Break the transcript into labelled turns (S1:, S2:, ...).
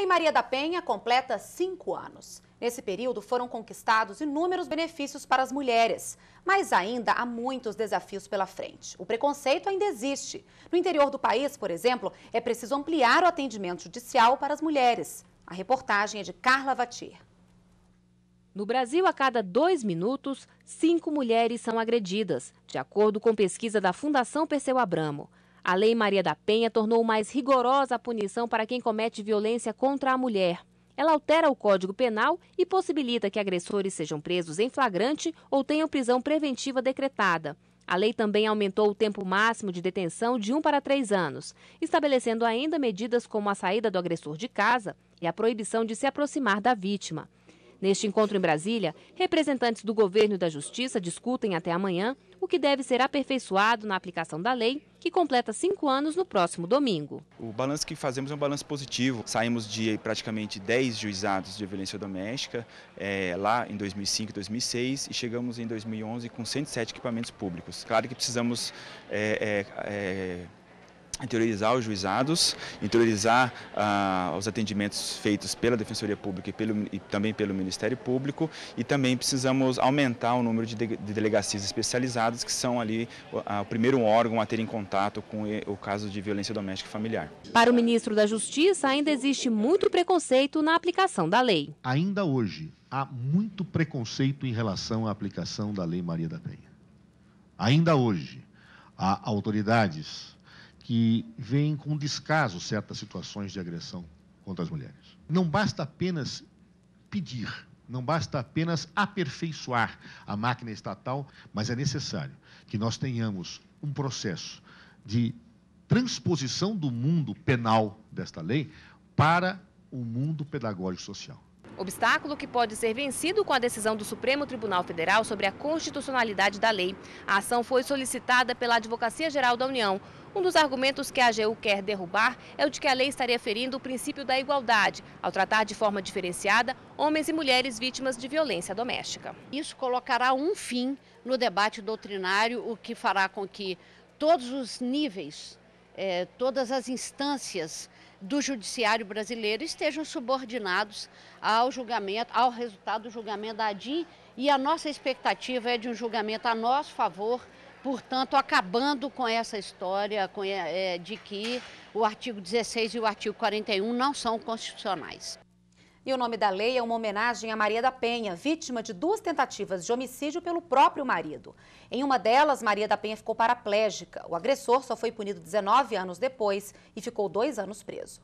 S1: Lei Maria da Penha completa cinco anos. Nesse período foram conquistados inúmeros benefícios para as mulheres, mas ainda há muitos desafios pela frente. O preconceito ainda existe. No interior do país, por exemplo, é preciso ampliar o atendimento judicial para as mulheres. A reportagem é de Carla Vatir. No Brasil, a
S2: cada dois minutos, cinco mulheres são agredidas, de acordo com pesquisa da Fundação Perseu Abramo. A Lei Maria da Penha tornou mais rigorosa a punição para quem comete violência contra a mulher. Ela altera o Código Penal e possibilita que agressores sejam presos em flagrante ou tenham prisão preventiva decretada. A lei também aumentou o tempo máximo de detenção de um para três anos, estabelecendo ainda medidas como a saída do agressor de casa e a proibição de se aproximar da vítima. Neste encontro em Brasília, representantes do governo e da Justiça discutem até amanhã o que deve ser aperfeiçoado na aplicação da lei, que completa cinco anos no próximo domingo.
S3: O balanço que fazemos é um balanço positivo. Saímos de praticamente 10 juizados de violência doméstica é, lá em 2005 e 2006 e chegamos em 2011 com 107 equipamentos públicos. Claro que precisamos é, é, interiorizar os juizados, interiorizar ah, os atendimentos feitos pela Defensoria Pública e, pelo, e, também pelo Ministério Público e também precisamos aumentar o número de, de, de delegacias especializadas que são ali o primeiro órgão a ter em contato com o caso de violência doméstica e familiar.
S2: Para o ministro da Justiça, ainda existe muito preconceito na aplicação da lei.
S4: Ainda hoje, há muito preconceito em relação à aplicação da Lei Maria da Penha. Ainda hoje, há autoridades que veem com descaso certas situações de agressão contra as mulheres. Não basta apenas pedir, não basta apenas aperfeiçoar a máquina estatal, mas é necessário que nós tenhamos um processo de transposição do mundo penal desta lei para o mundo pedagógico social.
S2: Obstáculo que pode ser vencido com a decisão do Supremo Tribunal Federal sobre a constitucionalidade da lei. A ação foi solicitada pela Advocacia Geral da União. Um dos argumentos que a AGU quer derrubar é o de que a lei estaria ferindo o princípio da igualdade, ao tratar de forma diferenciada homens e mulheres vítimas de violência doméstica. Isso colocará um fim no debate doutrinário, o que fará com que
S5: todos os níveis é, todas as instâncias do judiciário brasileiro estejam subordinados ao julgamento, ao resultado do julgamento da ADIM e a nossa expectativa é de um julgamento a nosso favor, portanto, acabando com essa história é, de que o artigo 16 e o artigo 41 não são
S1: constitucionais. E o nome da lei é uma homenagem a Maria da Penha, vítima de duas tentativas de homicídio pelo próprio marido. Em uma delas, Maria da Penha ficou paraplégica. O agressor só foi punido 19 anos depois e ficou dois anos preso.